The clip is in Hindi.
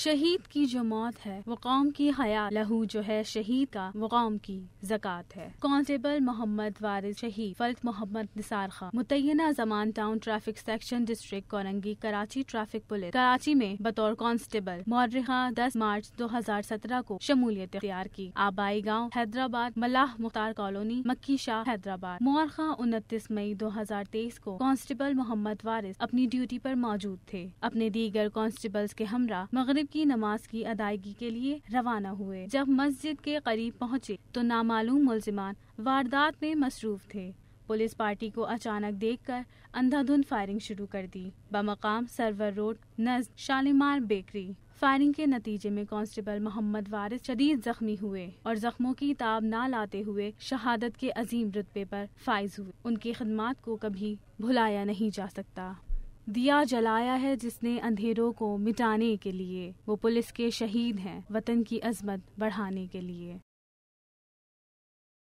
शहीद की जो मौत है वो कौम की हया लहू जो है शहीद का वो कौम की जक़ात है कांस्टेबल मोहम्मद वारिस शहीद फल्त मोहम्मद निसार खान मुतना Zaman Town traffic section district Korangi Karachi traffic police Karachi में बतौर कांस्टेबल मौरखा दस मार्च दो हजार सत्रह को शमूलियत अख्तियार की आबाई गाँव हैदराबाद मलाह मुख्तार कॉलोनी मक्की शाह हैदराबाद मौरखा उनतीस मई दो हजार तेईस को कांस्टेबल मोहम्मद वारिस अपनी ड्यूटी आरोप मौजूद थे अपने दीगर कांस्टेबल्स के हमरा मगर मगरिब की नमाज की अदायगी के लिए रवाना हुए जब मस्जिद के करीब पहुँचे तो नामालूम मुलजमान वारदात में मसरूफ थे पुलिस पार्टी को अचानक देखकर अंधाधुंध फायरिंग शुरू कर दी बमकाम सरवर रोड नज शालीमार बेकरी फायरिंग के नतीजे में कांस्टेबल मोहम्मद वारिस शदीद जख्मी हुए और जख्मों की ताब ना लाते हुए शहादत के अजीम रुतबे पर फाइज हुए उनकी खदमात को कभी भुलाया नहीं जा सकता दिया जलाया है जिसने अंधेरों को मिटाने के लिए वो पुलिस के शहीद हैं वतन की अजमत बढ़ाने के लिए